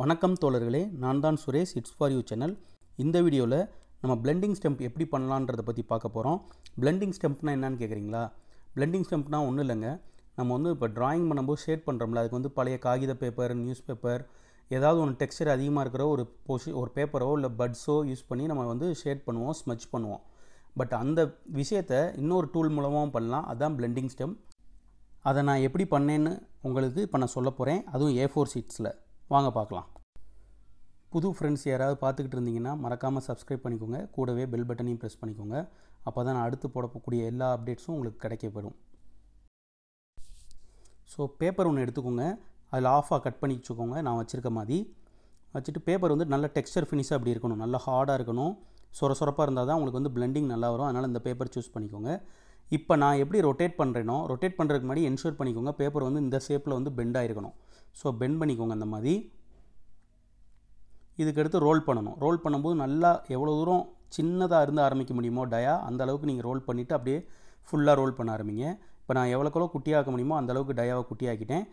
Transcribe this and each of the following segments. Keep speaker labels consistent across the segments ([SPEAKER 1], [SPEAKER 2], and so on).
[SPEAKER 1] வணக்கம் தோழர்களே நான் தான் Suresh it's for you channel இந்த வீடியோவில் நம்ம பிளெண்டிங் ஸ்டெம்ப் எப்படி பண்ணலான்றதை பற்றி பார்க்க போகிறோம் பிளெண்டிங் ஸ்டெம்ப்னா என்னன்னு கேட்குறீங்களா பிளெண்டிங் ஸ்டெம்ப்னா ஒன்றும் இல்லைங்க நம்ம வந்து இப்போ ட்ராயிங் பண்ணும்போது ஷேட் பண்ணுறோம்ல அதுக்கு வந்து பழைய காகித பேப்பர் நியூஸ் பேப்பர் ஏதாவது ஒன்று டெக்ஸ்டர் அதிகமாக இருக்கிற ஒரு பொஷி ஒரு பேப்பரோ இல்லை பட்ஸோ யூஸ் பண்ணி நம்ம வந்து ஷேட் பண்ணுவோம் ஸ்மச் பண்ணுவோம் பட் அந்த விஷயத்தை இன்னொரு டூல் மூலமாகவும் பண்ணலாம் அதுதான் பிளெண்டிங் ஸ்டெம் அதை நான் எப்படி பண்ணேன்னு உங்களுக்கு இப்போ நான் சொல்ல போகிறேன் அதுவும் ஏ ஃபோர் சீட்ஸில் வாங்க பார்க்கலாம் புது ஃப்ரெண்ட்ஸ் யாராவது பார்த்துக்கிட்டு இருந்தீங்கன்னா மறக்காமல் சப்ஸ்கிரைப் பண்ணிக்கோங்க கூடவே பெல் பட்டனையும் ப்ரெஸ் பண்ணிக்கோங்க அப்போ தான் நான் அடுத்து போடக்கூடிய எல்லா அப்டேட்ஸும் உங்களுக்கு கிடைக்கப்படும் ஸோ பேப்பர் ஒன்று எடுத்துக்கோங்க அதில் ஆஃபாக கட் பண்ணி வச்சுக்கோங்க நான் வச்சுருக்க மாதிரி வச்சுட்டு பேப்பர் வந்து நல்ல டெக்ஸ்டர் ஃபினிஷாக அப்படி இருக்கணும் நல்லா ஹார்டாக இருக்கணும் சொர சொரப்பாக இருந்தால் தான் உங்களுக்கு வந்து பிளெண்டிங் நல்லா வரும் அதனால் இந்த பேப்பர் சூஸ் பண்ணிக்கோங்க இப்போ நான் எப்படி ரொட்டேட் பண்ணுறேனோ ரொட்டேட் பண்ணுறதுக்கு முன்னாடி என்ஷூர் பண்ணிக்கோங்க பேப்பர் வந்து இந்த ஷேப்பில் வந்து பெண்டாக இருக்கணும் ஸோ பெண்ட் பண்ணிக்கோங்க அந்த மாதிரி இதுக்கடுத்து ரோல் பண்ணணும் ரோல் பண்ணும்போது நல்லா எவ்வளோ தூரம் சின்னதாக இருந்து ஆரம்பிக்க முடியுமோ டயா அந்த அளவுக்கு நீங்கள் ரோல் பண்ணிவிட்டு அப்படியே ஃபுல்லாக ரோல் பண்ண ஆரம்பிங்க இப்போ நான் எவ்வளோக்கெவ்வளோ குட்டியாக்க முடியுமோ அந்தளவுக்கு டயாவை குட்டியாக்கிட்டேன்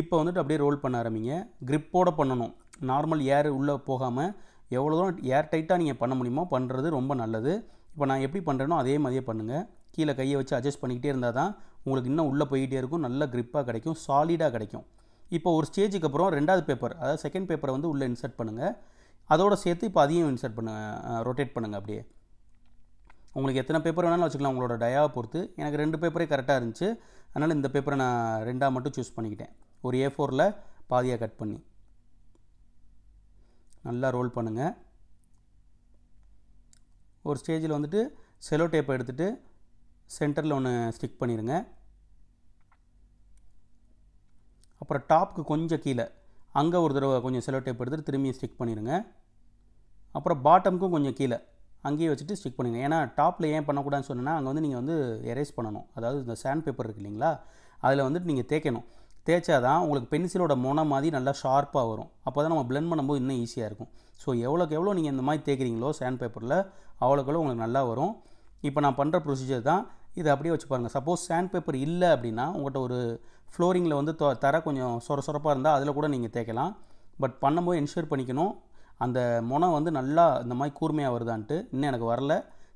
[SPEAKER 1] இப்போ வந்துட்டு அப்படியே ரோல் பண்ண ஆரம்பிங்க க்ரிப்போடு பண்ணணும் நார்மல் ஏர் உள்ளே போகாமல் எவ்வளோ தூரம் ஏர் டைட்டாக நீங்கள் பண்ண முடியுமோ பண்ணுறது ரொம்ப நல்லது இப்போ நான் எப்படி பண்ணுறேனோ அதே மாதிரியே பண்ணுங்கள் கீழே கையை வச்சு அட்ஜஸ்ட் பண்ணிக்கிட்டே இருந்தால் தான் உங்களுக்கு இன்னும் உள்ளே போயிட்டே இருக்கும் நல்ல க்ரிப்பாக கிடைக்கும் சாலிடாக கிடைக்கும் இப்போ ஒரு ஸ்டேஜுக்கு அப்புறம் ரெண்டாவது பேப்பர் அதாவது செகண்ட் பேப்பரை வந்து உள்ளே இன்சர்ட் பண்ணுங்கள் அதோடு சேர்த்து இப்போ அதையும் இன்சர்ட் பண்ணுங்கள் ரொட்டேட் பண்ணுங்கள் அப்படியே உங்களுக்கு எத்தனை பேப்பர் வேணாலும் வச்சுக்கலாம் உங்களோட டயாவை பொறுத்து எனக்கு ரெண்டு பேப்பரே கரெக்டாக இருந்துச்சு அதனால் இந்த பேப்பரை நான் ரெண்டாக மட்டும் சூஸ் பண்ணிக்கிட்டேன் ஒரு ஏ ஃபோரில் பாதியாக கட் பண்ணி நல்லா ரோல் பண்ணுங்கள் ஒரு ஸ்டேஜில் வந்துட்டு செலோ டேப்பை எடுத்துகிட்டு சென்டரில் ஒன்று ஸ்டிக் பண்ணிடுங்க அப்புறம் டாப்க்கு கொஞ்சம் கீழே அங்கே ஒரு தடவை கொஞ்சம் செலோ டேப் எடுத்துகிட்டு திரும்பியும் ஸ்டிக் பண்ணிடுங்க அப்புறம் பாட்டமுக்கும் கொஞ்சம் கீழே அங்கேயே வச்சுட்டு ஸ்டிக் பண்ணுங்கள் ஏன்னா டாப்பில் ஏன் பண்ணக்கூடாதுன்னு சொன்னால் அங்கே வந்து நீங்கள் வந்து எரேஸ் பண்ணணும் அதாவது இந்த சாண்ட் பேப்பர் இருக்குது இல்லைங்களா அதில் வந்துட்டு நீங்கள் தேய்க்கணும் தேய்ச்சா தான் உங்களுக்கு பென்சிலோட முனை மாதிரி நல்லா ஷார்ப்பாக வரும் அப்போ தான் நம்ம பிளெண்ட் பண்ணும்போது இன்னும் ஈஸியாக இருக்கும் ஸோ எவ்வளோக்கு எவ்வளோ நீங்கள் இந்த மாதிரி தேய்க்கிறீங்களோ சாண்ட் பேப்பரில் அவ்வளோக்கு எவ்வளோ உங்களுக்கு நல்லா வரும் இப்போ நான் பண்ணுற ப்ரொசீஜர் தான் இதை அப்படியே வச்சு பாருங்கள் சப்போஸ் சாண்ட் பேப்பர் இல்லை அப்படின்னா உங்கள்கிட்ட ஒரு ஃப்ளோரிங்கில் வந்து தர கொஞ்சம் சொர சொரப்பாக இருந்தால் அதில் கூட நீங்கள் தேய்க்கலாம் பட் பண்ணும்போது என்ஷூர் பண்ணிக்கணும் அந்த முனை வந்து நல்லா இந்த மாதிரி கூர்மையாக வருதான்ட்டு இன்னும் எனக்கு வரல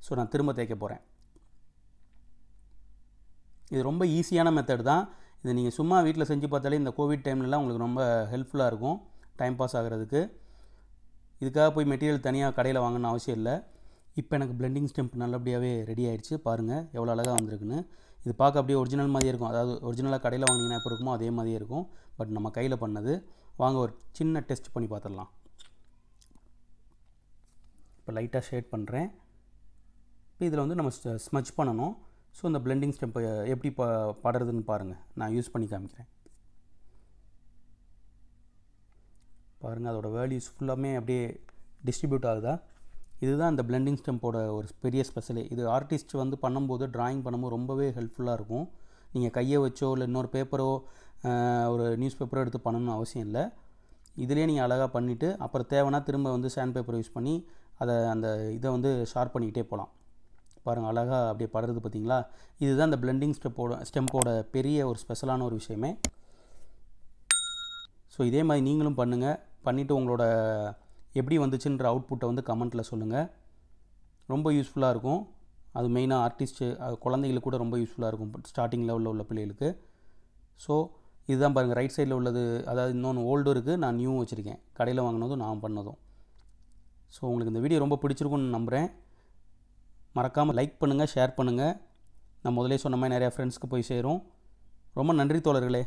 [SPEAKER 1] ஸோ நான் திரும்ப தேய்க்க போகிறேன் இது ரொம்ப ஈஸியான மெத்தட் தான் இது நீங்கள் சும்மா வீட்டில் செஞ்சு பார்த்தாலே இந்த கோவிட் டைம்லலாம் உங்களுக்கு ரொம்ப ஹெல்ப்ஃபுல்லாக இருக்கும் டைம் பாஸ் ஆகிறதுக்கு இதுக்காக போய் மெட்டீரியல் தனியாக கடையில் வாங்கணும்னு அவசியம் இல்லை இப்போ எனக்கு பிளெண்டிங் ஸ்டெம்ப் நல்லபடியாகவே ரெடி ஆகிடுச்சு பாருங்கள் எவ்வளோ அழகாக வந்திருக்குன்னு இது பார்க்க அப்படியே ஒரிஜினல் மாதிரியே இருக்கும் அதாவது ஒரிஜினலாக கடையில் வாங்கினீங்கன்னா எப்போ இருக்குமோ அதே மாதிரியே இருக்கும் பட் நம்ம கையில் பண்ணது வாங்க ஒரு சின்ன டெஸ்ட் பண்ணி பார்த்துடலாம் இப்போ லைட்டாக ஷேட் பண்ணுறேன் இப்போ இதில் வந்து நம்ம ஸ்மச் பண்ணணும் ஸோ இந்த பிளெண்டிங் ஸ்டெம்பை எப்படி ப படுறதுன்னு பாருங்கள் நான் யூஸ் பண்ணி காமிக்கிறேன் பாருங்கள் அதோடய வேல்யூஸ் ஃபுல்லாமே அப்படியே டிஸ்ட்ரிபியூட் ஆகுதா இதுதான் அந்த பிளெண்டிங் ஸ்டெம்போட ஒரு பெரிய ஸ்பெஷலே இது ஆர்டிஸ்ட் வந்து பண்ணும்போது ட்ராயிங் பண்ணும்போது ரொம்பவே ஹெல்ப்ஃபுல்லாக இருக்கும் நீங்கள் கையை வச்சோ இல்லை இன்னொரு பேப்பரோ ஒரு நியூஸ் பேப்பரோ எடுத்து பண்ணணும்னு அவசியம் இல்லை இதிலே நீங்கள் அழகாக பண்ணிவிட்டு அப்புறம் தேவைன்னா திரும்ப வந்து சாண்ட் பேப்பர் யூஸ் பண்ணி அதை அந்த இதை வந்து ஷார்ப் பண்ணிக்கிட்டே போகலாம் பாருங்கள் அழகாக அப்படியே படுறது பார்த்தீங்களா இதுதான் இந்த பிளெண்டிங் ஸ்டெப்போட ஸ்டெம்போட பெரிய ஒரு ஸ்பெஷலான ஒரு விஷயமே ஸோ இதே மாதிரி நீங்களும் பண்ணுங்கள் பண்ணிவிட்டு உங்களோட எப்படி வந்துச்சுன்ற அவுட்புட்டை வந்து கமெண்ட்டில் சொல்லுங்கள் ரொம்ப யூஸ்ஃபுல்லாக இருக்கும் அது மெயினாக ஆர்டிஸ்ட்டு குழந்தைகளுக்கு கூட ரொம்ப யூஸ்ஃபுல்லாக இருக்கும் ஸ்டார்டிங் லெவலில் உள்ள பிள்ளைகளுக்கு ஸோ இதுதான் பாருங்கள் ரைட் சைடில் உள்ளது அதாவது இன்னொன்று ஓல்டும் இருக்குது நான் நியூவும் வச்சுருக்கேன் கடையில் வாங்கினதும் நான் பண்ணதும் ஸோ உங்களுக்கு இந்த வீடியோ ரொம்ப பிடிச்சிருக்குன்னு நம்புகிறேன் மறக்காமல் லைக் பண்ணுங்கள் ஷேர் பண்ணுங்கள் நான் முதலே சொன்ன மாதிரி நிறையா ஃப்ரெண்ட்ஸ்க்கு போய் சேரும் ரொம்ப நன்றி தோழர்களே